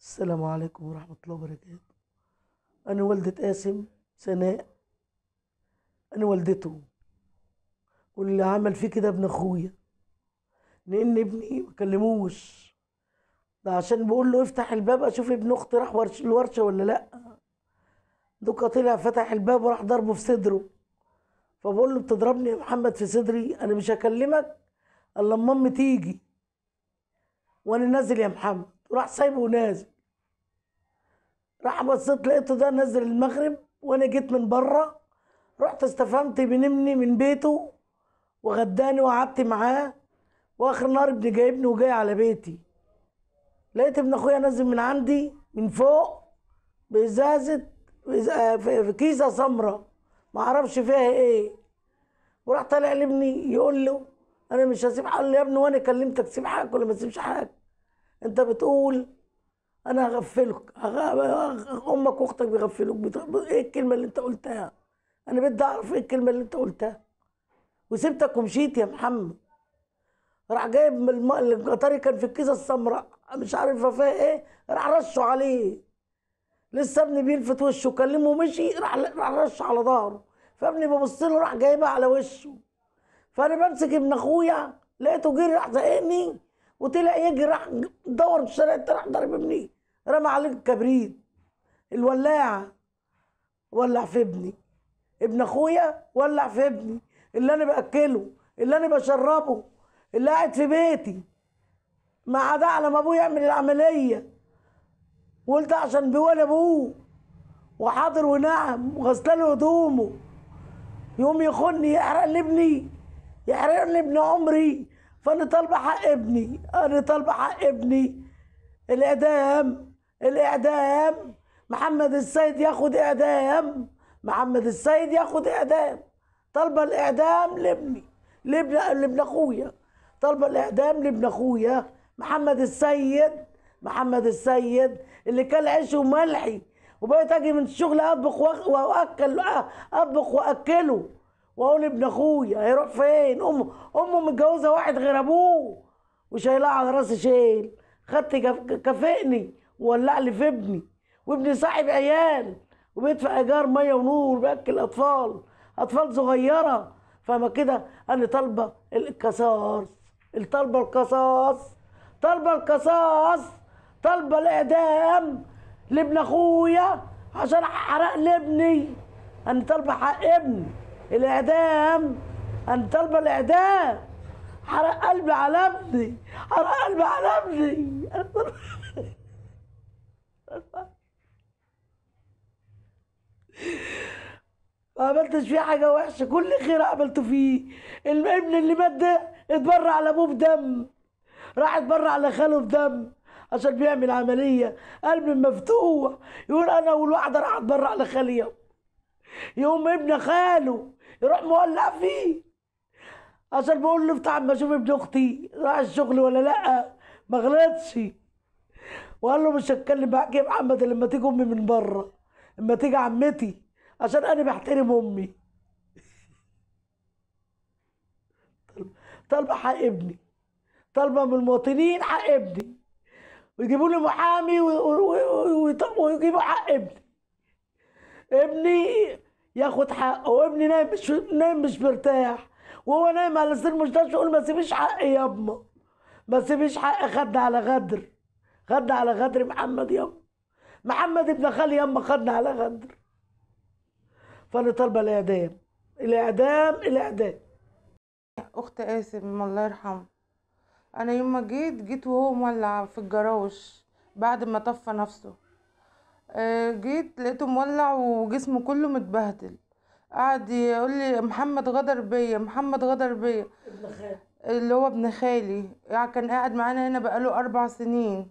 السلام عليكم ورحمة الله وبركاته أنا والدة قاسم سناء أنا والدته واللي عمل فيه كده ابن أخويا لأن ابني ما كلموش ده عشان بقول له افتح الباب أشوف ابن أختي راح ورش الورشة ولا لأ دوكا طلع فتح الباب وراح ضربه في صدره فبقول له بتضربني يا محمد في صدري أنا مش هكلمك الا لما امي تيجي وانا نازل يا محمد وراح سايبه ونازل راح بصيت لقيته ده نازل المغرب وانا جيت من بره رحت استفهمت بنمني من بيته وغداني وقعدت معاه واخر نهار ابني جايبني وجاي على بيتي لقيت ابن اخويا نازل من عندي من فوق بازازه آه، في كيسه سمراء ما اعرفش فيها ايه وراح طالع لابني يقول له انا مش هسيب حاجه قال يا ابني وانا كلمتك سيب حاجه ولا ما تسيبش حاجه انت بتقول انا هغفلك امك واختك بيغفلوك ايه الكلمه اللي انت قلتها انا بدي اعرف ايه الكلمه اللي انت قلتها وسبتك ومشيت يا محمد راح جايب من الم... القطري كان في الكيسه السمراء مش عارف فيها ايه راح رشه عليه لسه ابني بيلفت وشه كلمه ومشي راح راح رش على ظهره فابني ببص له راح جايبها على وشه فانا بمسك ابن اخويا لقيته جري راح زقني وطلع يجري راح دور بالشارع راح ضرب ابني رمى عليه الكبريت الولاعه ولع في ابني ابن اخويا ولع في ابني اللي انا باكله اللي انا بشربه اللي قاعد في بيتي ما عدا على ما ابوه يعمل العمليه وقلت عشان بيقول ابوه وحاضر ونعم وغسلان هدومه يقوم يخني يحرق لي ابني يحرق لي ابن عمري فانا طالبه حق ابني انا طالبه حق ابني الاعدام الاعدام محمد السيد ياخد اعدام محمد السيد ياخد اعدام طالبه الاعدام لابني لابن لابن اخويا طالبه الاعدام لابن اخويا محمد السيد محمد السيد اللي كان عيش وملحي وبقيت اجي من الشغل اطبخ واكل اطبخ واكله واقول ابن اخويا هيروح فين امه امه متجوزه واحد غير ابوه وشايلها على راسي شيل خدت كافئني وولع لي في ابني وابني صاحب عيال وبيدفع ايجار ميه ونور وبياكل اطفال اطفال صغيره فما كده انا طالبه القصاص الطالبه القصاص طالبه القصاص طالبه الاعدام لابن اخويا عشان حرق لابني انا طالبه حق ابني الاعدام انا طالبه الاعدام حرق قلبي على ابني حرق قلبي على ابني ما عملتش فيه حاجة وحشة كل خير عملته فيه الابن اللي مات ده اتبرع على ابوه بدم راح اتبرع على خاله بدم عشان بيعمل عملية قلب مفتوح يقول أنا أول واحدة راح أتبرع لخالي يوم يقوم ابن خاله يروح مولع فيه اصل بقول له افتح ما اشوف ابن اختي راح الشغل ولا لا ما غلطش وقال له مش هتكلم معاك يا محمد لما تيجي امي من بره لما تيجي عمتي عشان انا بحترم امي طالبه حق ابني طالبه من المواطنين حق ابني ويجيبوا لي محامي ويجيبوا حق ابني ابني ياخد حقه وابني نايم مش نايم مش مرتاح وهو نايم على سرير المستشفى يقول ما سيبيش حقي يابا ما سيبيش حقي خدنا على غدر خدنا على غدر محمد يابا محمد ابن خالي يما خدنا على غدر فانا طالبه الاعدام الاعدام الاعدام اخت قاسم الله يرحمه انا يوم ما جيت جيت وهو مولع في الجراوش بعد ما طفى نفسه آه، جيت لقيته مولع وجسمه كله متبهدل قعد يقول لي محمد غدر بيا محمد غدر بيا اللي هو ابن خالي يعني كان قاعد معانا هنا بقاله اربع سنين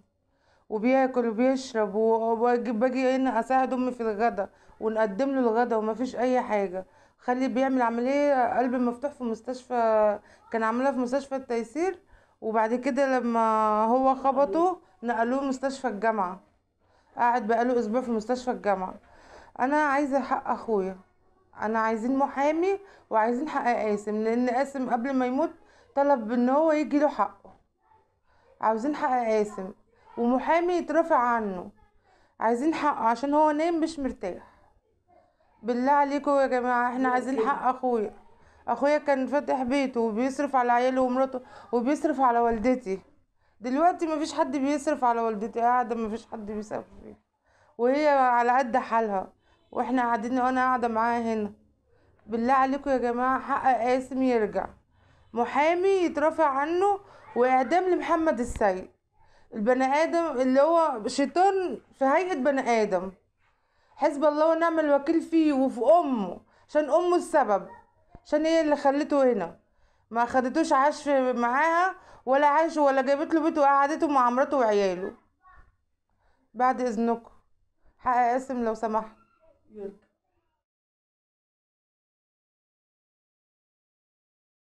وبياكل وبيشرب وباجي هنا اساعد امي في الغدا ونقدم له الغدا ومفيش اي حاجه خلي بيعمل عمليه قلب مفتوح في مستشفى كان عاملها في مستشفى التيسير وبعد كده لما هو خبطه نقلوه مستشفى الجامعه قاعد بقاله اسبوع في مستشفى الجامعه انا عايزه حق اخويا انا عايزين محامي وعايزين حق قاسم لان قاسم قبل ما يموت طلب ان هو يجي له حقه عاوزين حق قاسم ومحامي يترفع عنه عايزين حقه عشان هو نايم مش مرتاح بالله عليكم يا جماعه احنا عايزين حق اخويا اخويا كان فاتح بيته وبيصرف على عياله ومراته وبيصرف على والدتي دلوقتي مفيش حد بيصرف على والدتي قاعدة مفيش حد بيصرف فيها وهي على قد حالها واحنا قاعدين وانا قاعدة معاها هنا بالله عليكم يا جماعة حق قاسم يرجع محامي يترافع عنه واعدام لمحمد السيد البني ادم اللي هو شيطان في هيئة بني ادم حسب الله ونعم الوكيل فيه وفي امه عشان امه السبب عشان هي اللي خلته هنا ما خدتوش عاش معاها ولا عاش ولا جابت له بيت وقعدته مع مراته وعياله بعد اذنكم حق اسم لو سمحت